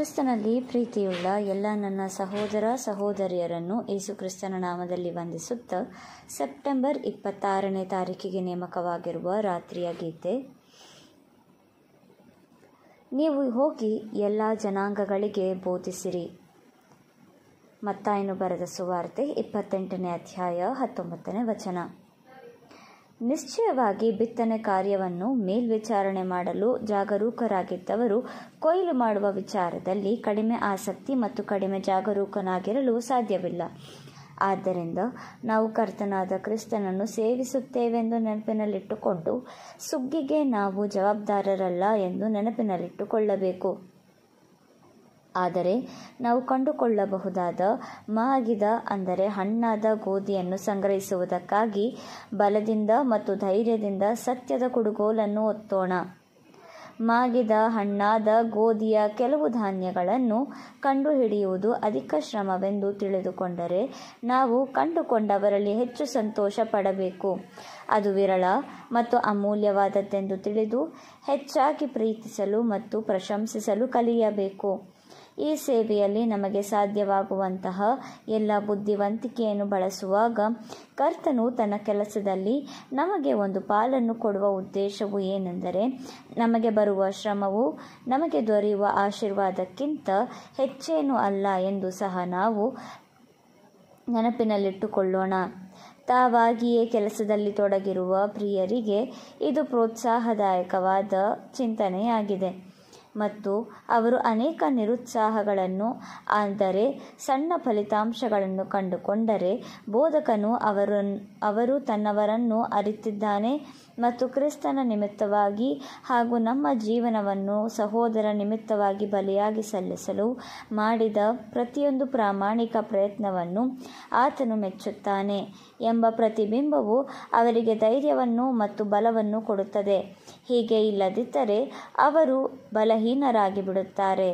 ಕ್ರಿಸ್ತನಲ್ಲಿ ಪ್ರೀತಿಯುಳ್ಳ ಎಲ್ಲ ನನ್ನ ಸಹೋದರ ಸಹೋದರಿಯರನ್ನು ಯೇಸು ಕ್ರಿಸ್ತನ ನಾಮದಲ್ಲಿ ವಂದಿಸುತ್ತಾ ಸೆಪ್ಟೆಂಬರ್ ಇಪ್ಪತ್ತಾರನೇ ತಾರೀಕಿಗೆ ನೇಮಕವಾಗಿರುವ ರಾತ್ರಿಯ ಗೀತೆ ನೀವು ಹೋಗಿ ಎಲ್ಲ ಜನಾಂಗಗಳಿಗೆ ಬೋಧಿಸಿರಿ ಮತ್ತಾಯನು ಬರೆದ ಸುವಾರ್ತೆ ಇಪ್ಪತ್ತೆಂಟನೇ ಅಧ್ಯಾಯ ಹತ್ತೊಂಬತ್ತನೇ ವಚನ ನಿಶ್ಚಯವಾಗಿ ಬಿತ್ತನೆ ಕಾರ್ಯವನ್ನು ಮೇಲ್ವಿಚಾರಣೆ ಮಾಡಲು ಜಾಗರೂಕರಾಗಿದ್ದವರು ಕೊಯ್ಲು ಮಾಡುವ ವಿಚಾರದಲ್ಲಿ ಕಡಿಮೆ ಆಸಕ್ತಿ ಮತ್ತು ಕಡಿಮೆ ಜಾಗರೂಕನಾಗಿರಲು ಸಾಧ್ಯವಿಲ್ಲ ಆದ್ದರಿಂದ ನಾವು ಕರ್ತನಾದ ಕ್ರಿಸ್ತನನ್ನು ಸೇವಿಸುತ್ತೇವೆಂದು ನೆನಪಿನಲ್ಲಿಟ್ಟುಕೊಂಡು ಸುಗ್ಗಿಗೆ ನಾವು ಜವಾಬ್ದಾರರಲ್ಲ ಎಂದು ನೆನಪಿನಲ್ಲಿಟ್ಟುಕೊಳ್ಳಬೇಕು ಆದರೆ ನಾವು ಕಂಡುಕೊಳ್ಳಬಹುದಾದ ಮಾಗಿದ ಅಂದರೆ ಹಣ್ಣಾದ ಗೋಧಿಯನ್ನು ಸಂಗ್ರಹಿಸುವುದಕ್ಕಾಗಿ ಬಲದಿಂದ ಮತ್ತು ಧೈರ್ಯದಿಂದ ಸತ್ಯದ ಕುಡುಗೋಲನ್ನು ಒತ್ತೋಣ ಮಾಗಿದ ಹಣ್ಣಾದ ಗೋಧಿಯ ಕೆಲವು ಧಾನ್ಯಗಳನ್ನು ಕಂಡುಹಿಡಿಯುವುದು ಅಧಿಕ ಶ್ರಮವೆಂದು ತಿಳಿದುಕೊಂಡರೆ ನಾವು ಕಂಡುಕೊಂಡವರಲ್ಲಿ ಹೆಚ್ಚು ಸಂತೋಷ ಪಡಬೇಕು ಅದು ವಿರಳ ಮತ್ತು ಅಮೂಲ್ಯವಾದದ್ದೆಂದು ತಿಳಿದು ಹೆಚ್ಚಾಗಿ ಪ್ರೀತಿಸಲು ಮತ್ತು ಪ್ರಶಂಸಿಸಲು ಕಲಿಯಬೇಕು ಈ ಸೇವೆಯಲ್ಲಿ ನಮಗೆ ಸಾಧ್ಯವಾಗುವಂತಹ ಎಲ್ಲ ಬುದ್ಧಿವಂತಿಕೆಯನ್ನು ಬಳಸುವಾಗ ಕರ್ತನು ತನ್ನ ಕೆಲಸದಲ್ಲಿ ನಮಗೆ ಒಂದು ಪಾಲನ್ನು ಕೊಡುವ ಉದ್ದೇಶವು ಏನೆಂದರೆ ನಮಗೆ ಬರುವ ಶ್ರಮವು ನಮಗೆ ದೊರೆಯುವ ಆಶೀರ್ವಾದಕ್ಕಿಂತ ಹೆಚ್ಚೇನೂ ಅಲ್ಲ ಎಂದು ಸಹ ನಾವು ನೆನಪಿನಲ್ಲಿಟ್ಟುಕೊಳ್ಳೋಣ ತಾವಾಗಿಯೇ ಕೆಲಸದಲ್ಲಿ ತೊಡಗಿರುವ ಪ್ರಿಯರಿಗೆ ಇದು ಪ್ರೋತ್ಸಾಹದಾಯಕವಾದ ಚಿಂತನೆಯಾಗಿದೆ ಮತ್ತು ಅವರು ಅನೇಕ ನಿರುತ್ಸಾಹಗಳನ್ನು ಅಂದರೆ ಸಣ್ಣ ಫಲಿತಾಂಶಗಳನ್ನು ಕಂಡುಕೊಂಡರೆ ಬೋಧಕನು ಅವರ ಅವರು ತನ್ನವರನ್ನು ಅರಿತಿದ್ದಾನೆ ಮತ್ತು ಕ್ರಿಸ್ತನ ನಿಮಿತ್ತವಾಗಿ ಹಾಗೂ ನಮ್ಮ ಜೀವನವನ್ನು ಸಹೋದರ ನಿಮಿತ್ತವಾಗಿ ಬಲಿಯಾಗಿ ಸಲ್ಲಿಸಲು ಮಾಡಿದ ಪ್ರತಿಯೊಂದು ಪ್ರಾಮಾಣಿಕ ಪ್ರಯತ್ನವನ್ನು ಆತನು ಮೆಚ್ಚುತ್ತಾನೆ ಎಂಬ ಪ್ರತಿಬಿಂಬವು ಅವರಿಗೆ ಧೈರ್ಯವನ್ನು ಮತ್ತು ಬಲವನ್ನು ಕೊಡುತ್ತದೆ ಹೀಗೆ ಇಲ್ಲದಿದ್ದರೆ ಅವರು ಬಲಹೀನ ಹೀನರಾಗಿ ಬಿಡುತ್ತಾರೆ